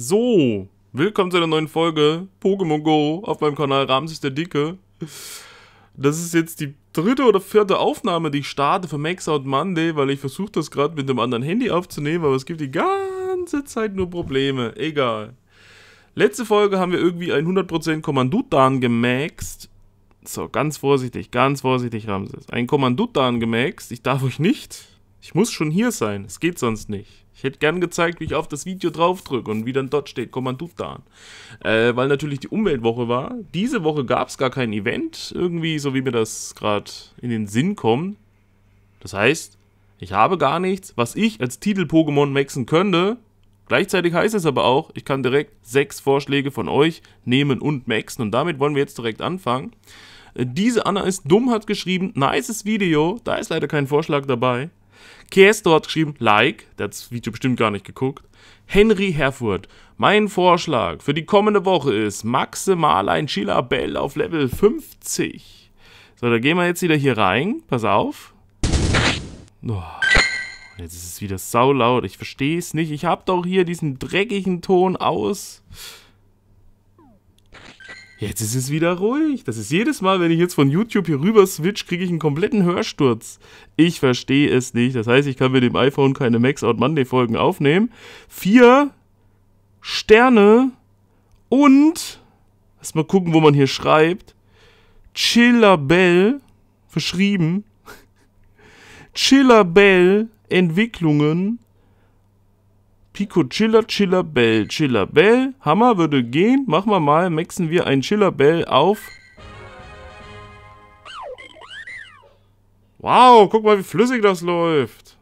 So, willkommen zu einer neuen Folge Pokémon Go auf meinem Kanal Ramses der Dicke. Das ist jetzt die dritte oder vierte Aufnahme, die ich starte für Max Out Monday, weil ich versuche das gerade mit einem anderen Handy aufzunehmen, aber es gibt die ganze Zeit nur Probleme. Egal. Letzte Folge haben wir irgendwie 100% Kommandutan gemaxt. So, ganz vorsichtig, ganz vorsichtig, Ramses. Ein Kommandutan gemaxt. Ich darf euch nicht ich muss schon hier sein. Es geht sonst nicht. Ich hätte gern gezeigt, wie ich auf das Video drauf drücke und wie dann dort steht Kommandutan. Äh, weil natürlich die Umweltwoche war. Diese Woche gab es gar kein Event, irgendwie, so wie mir das gerade in den Sinn kommt. Das heißt, ich habe gar nichts, was ich als Titel-Pokémon maxen könnte. Gleichzeitig heißt es aber auch, ich kann direkt sechs Vorschläge von euch nehmen und maxen. Und damit wollen wir jetzt direkt anfangen. Äh, diese Anna ist dumm hat geschrieben, nices Video, da ist leider kein Vorschlag dabei. Kiesto hat geschrieben, like, der hat das Video bestimmt gar nicht geguckt. Henry Herfurt, mein Vorschlag für die kommende Woche ist maximal ein Sheila Bell auf Level 50. So, da gehen wir jetzt wieder hier rein, pass auf. Oh, jetzt ist es wieder saulaut, ich verstehe es nicht. Ich habe doch hier diesen dreckigen Ton aus. Jetzt ist es wieder ruhig. Das ist jedes Mal, wenn ich jetzt von YouTube hier rüber switch, kriege ich einen kompletten Hörsturz. Ich verstehe es nicht. Das heißt, ich kann mit dem iPhone keine Max Out Monday Folgen aufnehmen. Vier Sterne und lass mal gucken, wo man hier schreibt. Chillabell verschrieben. Chillabell Entwicklungen Pico Chiller, Chiller Bell, Chiller Bell. Hammer würde gehen. Machen wir mal, maxen wir einen Chiller Bell auf. Wow, guck mal, wie flüssig das läuft.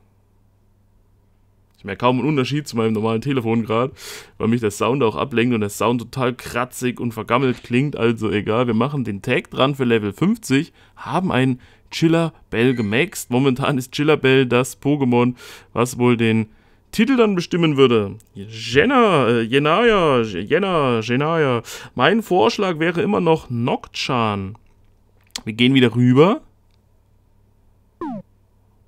Ich merke kaum einen Unterschied zu meinem normalen Telefon gerade, weil mich der Sound auch ablenkt und der Sound total kratzig und vergammelt klingt. Also egal, wir machen den Tag dran für Level 50, haben einen Chiller Bell gemaxt. Momentan ist Chiller Bell das Pokémon, was wohl den Titel dann bestimmen würde. Jenna, äh, Jenaya, Jenna, Jenaya. Mein Vorschlag wäre immer noch Nokchan. Wir gehen wieder rüber.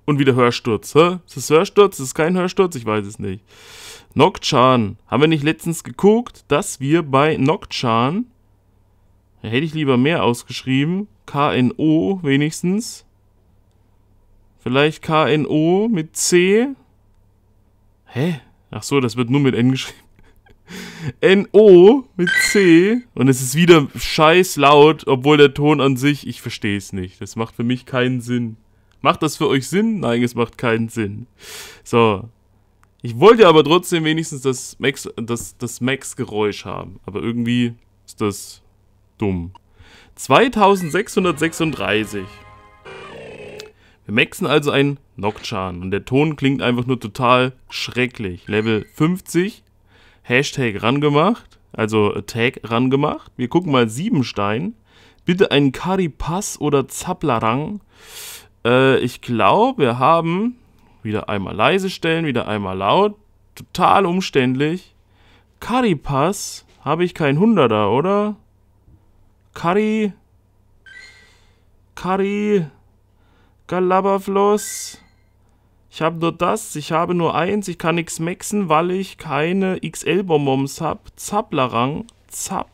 Und wieder Hörsturz. Hä? Ist das Hörsturz? Ist das kein Hörsturz? Ich weiß es nicht. Nokchan. Haben wir nicht letztens geguckt, dass wir bei Nokchan. Hätte ich lieber mehr ausgeschrieben. KNO wenigstens. Vielleicht KNO mit C. Hä? Ach so, das wird nur mit N geschrieben. N-O mit C und es ist wieder scheiß laut, obwohl der Ton an sich, ich verstehe es nicht. Das macht für mich keinen Sinn. Macht das für euch Sinn? Nein, es macht keinen Sinn. So. Ich wollte aber trotzdem wenigstens das Max das, das Max Geräusch haben, aber irgendwie ist das dumm. 2636 wir maxen also einen Nocturne und der Ton klingt einfach nur total schrecklich. Level 50, Hashtag rangemacht, also Tag rangemacht. Wir gucken mal Siebenstein. Bitte einen Karipass oder Zaplarang. Äh, ich glaube, wir haben wieder einmal leise stellen, wieder einmal laut. Total umständlich. Karipass habe ich kein Hunderter, oder? Kari. Kari. Galabafluss. Ich habe nur das, ich habe nur eins, ich kann nichts maxen, weil ich keine XL-Bonbons habe. Zapplerang, Zapp.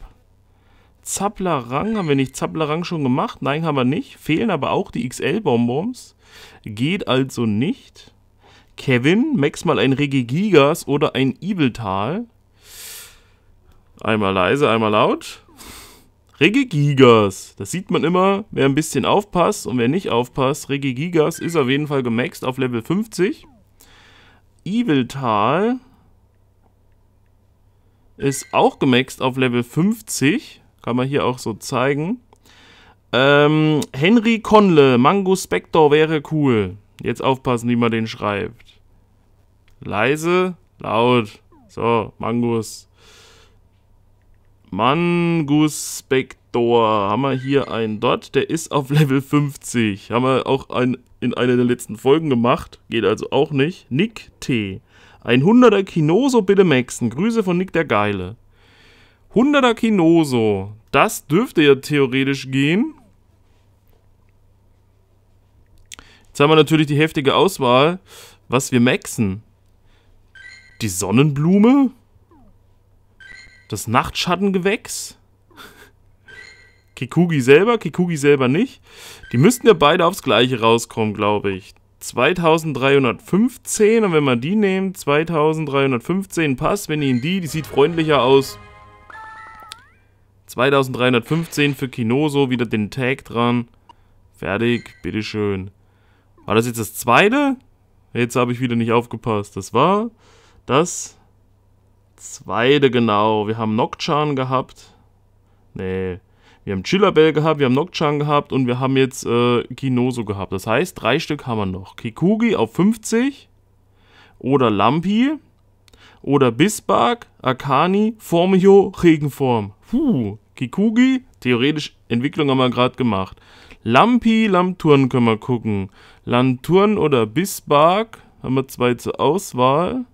Zapplerang haben wir nicht. Zapplerang schon gemacht? Nein, haben wir nicht. Fehlen aber auch die XL-Bonbons. Geht also nicht. Kevin, max mal ein Regigigas oder ein Ibeltal. Einmal leise, einmal laut. Regigigas. Das sieht man immer, wer ein bisschen aufpasst und wer nicht aufpasst. Regigigas ist auf jeden Fall gemaxt auf Level 50. Eviltal ist auch gemaxt auf Level 50. Kann man hier auch so zeigen. Ähm, Henry Conle, Mango Spector wäre cool. Jetzt aufpassen, wie man den schreibt. Leise, laut. So, Mangus. Mangus-Spector. Haben wir hier einen dort? Der ist auf Level 50. Haben wir auch ein, in einer der letzten Folgen gemacht. Geht also auch nicht. Nick T. Ein 100er Kinoso bitte maxen. Grüße von Nick der Geile. 100er Kinoso. Das dürfte ja theoretisch gehen. Jetzt haben wir natürlich die heftige Auswahl, was wir maxen. Die Sonnenblume? das Nachtschattengewächs. Kikugi selber, Kikugi selber nicht. Die müssten ja beide aufs gleiche rauskommen, glaube ich. 2315 und wenn man die nimmt, 2315 passt, wenn ihnen die, die sieht freundlicher aus. 2315 für Kinoso, wieder den Tag dran. Fertig, bitteschön. War das jetzt das zweite? Jetzt habe ich wieder nicht aufgepasst. Das war das zweite genau. Wir haben Nokchan gehabt. Nee. Wir haben Chillabell gehabt, wir haben Nokchan gehabt und wir haben jetzt äh, Kinoso gehabt. Das heißt, drei Stück haben wir noch. Kikugi auf 50 oder Lampi oder Bisbark, Akani, Formio, Regenform. Puh, Kikugi, theoretisch Entwicklung haben wir gerade gemacht. Lampi, Lampturn können wir gucken. Lanturn oder Bisbark haben wir zwei zur Auswahl.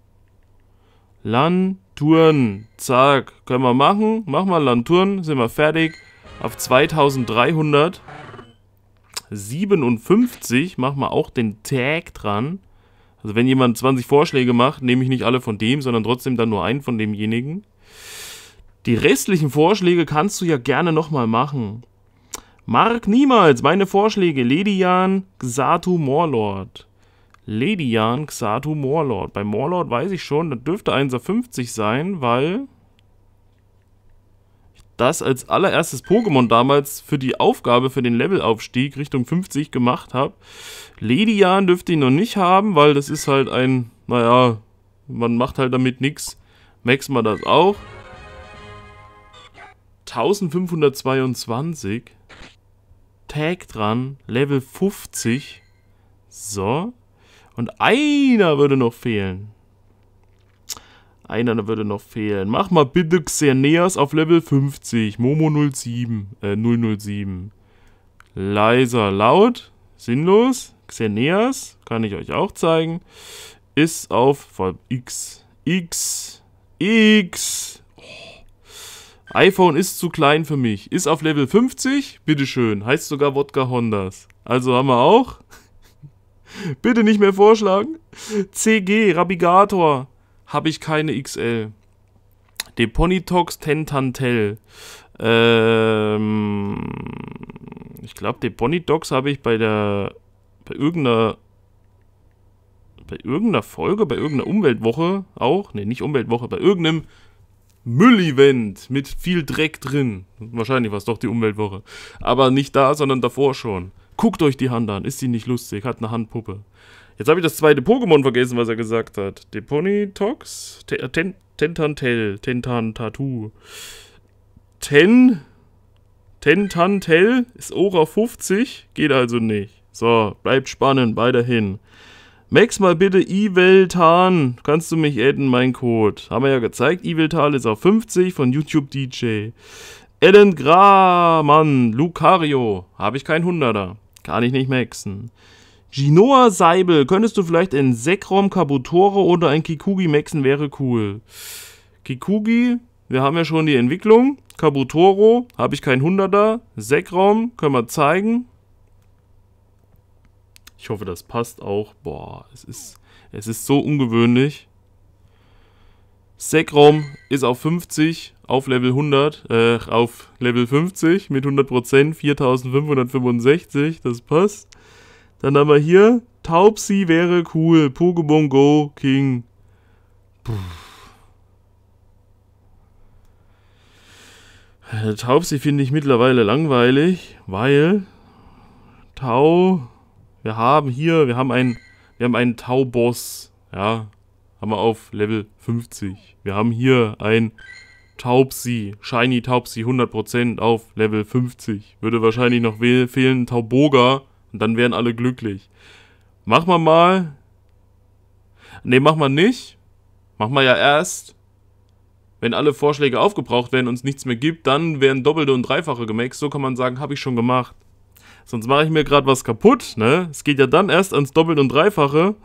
Lan, Lanturen. Zack, können wir machen. Mach mal Landtouren. sind wir fertig. Auf 2357 machen wir auch den Tag dran. Also wenn jemand 20 Vorschläge macht, nehme ich nicht alle von dem, sondern trotzdem dann nur einen von demjenigen. Die restlichen Vorschläge kannst du ja gerne nochmal machen. Mark niemals meine Vorschläge. Ledian, Xatu, Morlord. Ledian Xatu Morlord. Bei Morlord weiß ich schon, das dürfte 1,50 sein, weil ich das als allererstes Pokémon damals für die Aufgabe für den Levelaufstieg Richtung 50 gemacht habe. Ledian dürfte ich noch nicht haben, weil das ist halt ein, naja, man macht halt damit nichts. Max mal das auch. 1522. Tag dran, Level 50. So. Und einer würde noch fehlen. Einer würde noch fehlen. Mach mal bitte Xerneas auf Level 50. Momo 07. Äh, 007. Leiser, laut. Sinnlos. Xerneas. Kann ich euch auch zeigen. Ist auf X. X. X. Oh. iPhone ist zu klein für mich. Ist auf Level 50. Bitteschön. Heißt sogar Wodka Hondas. Also haben wir auch. Bitte nicht mehr vorschlagen. CG, Rabigator. Habe ich keine XL. Deponitox Tentantel. Ähm, ich glaube, Deponitox habe ich bei der. bei irgendeiner. bei irgendeiner Folge, bei irgendeiner Umweltwoche auch. Ne, nicht Umweltwoche, bei irgendeinem Müllevent mit viel Dreck drin. Wahrscheinlich war es doch die Umweltwoche. Aber nicht da, sondern davor schon. Guckt euch die Hand an, ist sie nicht lustig, hat eine Handpuppe. Jetzt habe ich das zweite Pokémon vergessen, was er gesagt hat. Deponitox? Äh, Tentantel. Tentantatu. Ten. Tentantel ist Ora 50. Geht also nicht. So, bleibt spannend, weiterhin. Max mal bitte Iveltan. Kannst du mich adden, mein Code? Haben wir ja gezeigt. Iveltan ist auf 50 von YouTube DJ. Ellen Gramann, Lucario. Habe ich kein Hunderter. Kann ich nicht maxen. Ginoa Seibel, könntest du vielleicht in Sekrom, Kabutore oder ein Kikugi maxen, wäre cool. Kikugi, wir haben ja schon die Entwicklung. Kabutoro, habe ich kein 100er. Sekrom, können wir zeigen. Ich hoffe, das passt auch. Boah, es ist, es ist so ungewöhnlich. Sekrom ist auf 50 auf Level 100, äh, auf Level 50 mit 100%, 4565, das passt. Dann haben wir hier, Taubsi wäre cool, Pokémon Go King. Äh, Taubsi finde ich mittlerweile langweilig, weil Tau, wir haben hier, wir haben einen, wir haben einen Tau-Boss, ja, haben wir auf Level 50. Wir haben hier ein Taubsi, Shiny Taubsi 100% auf Level 50. Würde wahrscheinlich noch fehlen Tauboga und dann wären alle glücklich. Mach mal mal. Ne, mach mal nicht. Mach mal ja erst. Wenn alle Vorschläge aufgebraucht werden und es nichts mehr gibt, dann werden doppelte und dreifache gemaxt. So kann man sagen, habe ich schon gemacht. Sonst mache ich mir gerade was kaputt, ne? Es geht ja dann erst ans doppelte und dreifache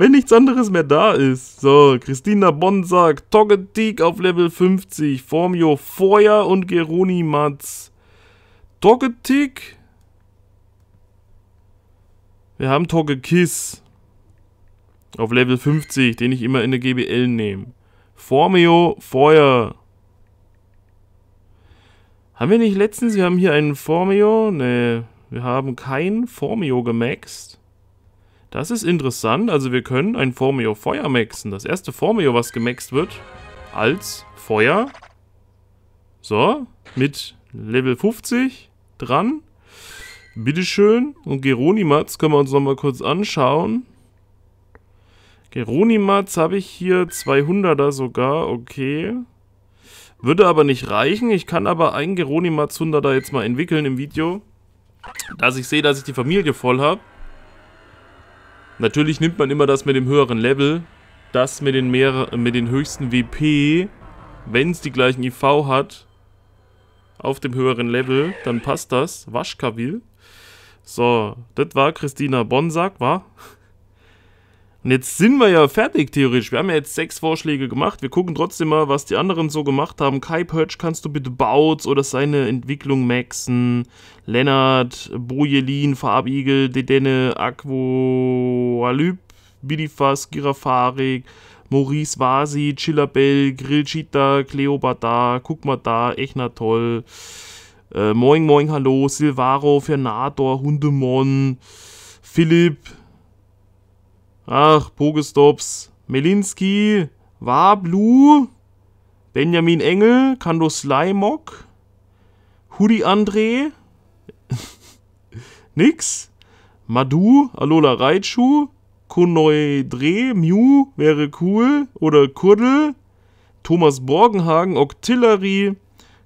wenn nichts anderes mehr da ist. So, Christina Bonn sagt, Togetic auf Level 50, Formio Feuer und Geroni Matz. Togetic? Wir haben Togekiss auf Level 50, den ich immer in der GBL nehme. Formio Feuer. Haben wir nicht letztens, wir haben hier einen Formio? Ne, wir haben keinen Formio gemaxt. Das ist interessant. Also wir können ein Formio Feuer maxen. Das erste Formio, was gemaxt wird, als Feuer. So, mit Level 50 dran. Bitteschön. Und Geronimatz können wir uns nochmal kurz anschauen. Geronimatz habe ich hier 200er sogar. Okay. Würde aber nicht reichen. Ich kann aber einen Geronimatz 100er jetzt mal entwickeln im Video. Dass ich sehe, dass ich die Familie voll habe. Natürlich nimmt man immer das mit dem höheren Level, das mit den, mehr, mit den höchsten WP, wenn es die gleichen IV hat, auf dem höheren Level, dann passt das. Waschkavil. So, das war Christina Bonsack, war? Und jetzt sind wir ja fertig, theoretisch. Wir haben ja jetzt sechs Vorschläge gemacht. Wir gucken trotzdem mal, was die anderen so gemacht haben. Kai Perch, kannst du bitte Bautz oder seine Entwicklung maxen? Lennart, Bojelin, Farbigel, Dedenne, Aquo, Alüb, Bidifas, Girafarik, Maurice Vasi, Chillabell, Grillchita, Cleopatra, guck mal da, Echnatoll, äh, Moin Moin Hallo, Silvaro, Fernador, Hundemon, Philipp, Ach, Pogestops, Melinski, Wablu, Benjamin Engel, Kando Slymok, Hudi André, nix, Madu, Alola Raichu, Konoi Dre, Mew wäre cool, oder Kuddel, Thomas Borgenhagen, Octillery,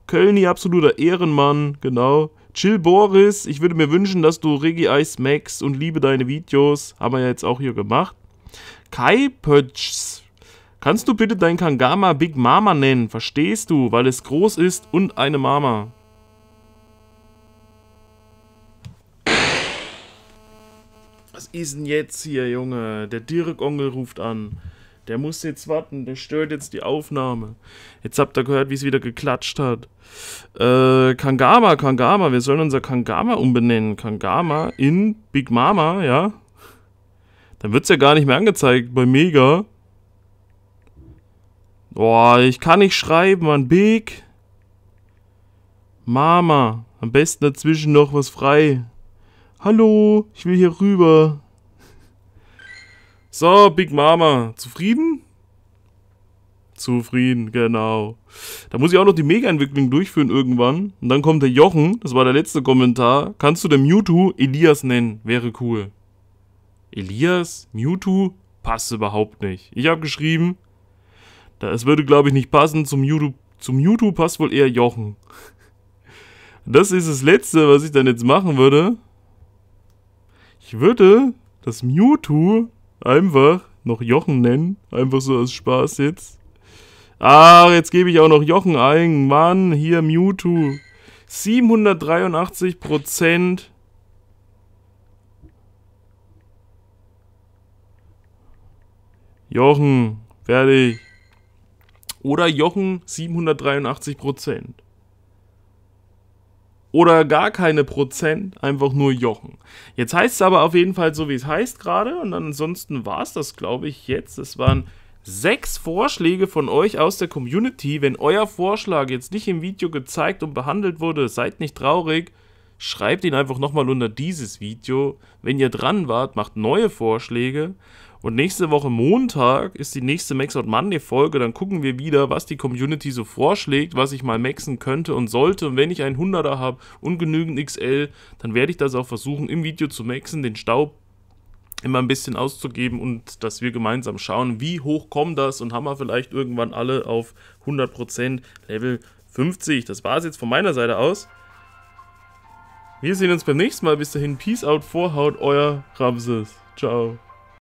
Kölni absoluter Ehrenmann, genau. Chill Boris, ich würde mir wünschen, dass du Regie Eis magst und liebe deine Videos. Haben wir ja jetzt auch hier gemacht. Kai Pötschs, kannst du bitte dein Kangama Big Mama nennen? Verstehst du, weil es groß ist und eine Mama. Was ist denn jetzt hier, Junge? Der Dirk-Onkel ruft an. Der muss jetzt warten, der stört jetzt die Aufnahme. Jetzt habt ihr gehört, wie es wieder geklatscht hat. Äh, Kangama, Kangama, wir sollen unser Kangama umbenennen. Kangama in Big Mama, ja? Dann wird es ja gar nicht mehr angezeigt bei Mega. Boah, ich kann nicht schreiben, man. Big Mama. Am besten dazwischen noch was frei. Hallo, ich will hier rüber. So, Big Mama. Zufrieden? Zufrieden, genau. Da muss ich auch noch die Mega-Entwicklung durchführen irgendwann. Und dann kommt der Jochen, das war der letzte Kommentar. Kannst du den Mewtwo Elias nennen? Wäre cool. Elias? Mewtwo? Passt überhaupt nicht. Ich habe geschrieben, es würde, glaube ich, nicht passen. Zum Mewtwo, zum Mewtwo passt wohl eher Jochen. Das ist das Letzte, was ich dann jetzt machen würde. Ich würde das Mewtwo Einfach noch Jochen nennen. Einfach so aus Spaß jetzt. Ah, jetzt gebe ich auch noch Jochen ein. Mann, hier Mewtwo. 783 Jochen, fertig. Oder Jochen, 783 oder gar keine Prozent, einfach nur Jochen. Jetzt heißt es aber auf jeden Fall so, wie es heißt gerade. Und ansonsten war es das, glaube ich, jetzt. Es waren sechs Vorschläge von euch aus der Community. Wenn euer Vorschlag jetzt nicht im Video gezeigt und behandelt wurde, seid nicht traurig. Schreibt ihn einfach nochmal unter dieses Video. Wenn ihr dran wart, macht neue Vorschläge. Und nächste Woche Montag ist die nächste Max Out Monday Folge. Dann gucken wir wieder, was die Community so vorschlägt, was ich mal maxen könnte und sollte. Und wenn ich einen 100er habe und genügend XL, dann werde ich das auch versuchen, im Video zu maxen, den Staub immer ein bisschen auszugeben und dass wir gemeinsam schauen, wie hoch kommt das und haben wir vielleicht irgendwann alle auf 100% Level 50. Das war es jetzt von meiner Seite aus. Wir sehen uns beim nächsten Mal. Bis dahin, Peace out, Vorhaut, euer Ramses. Ciao.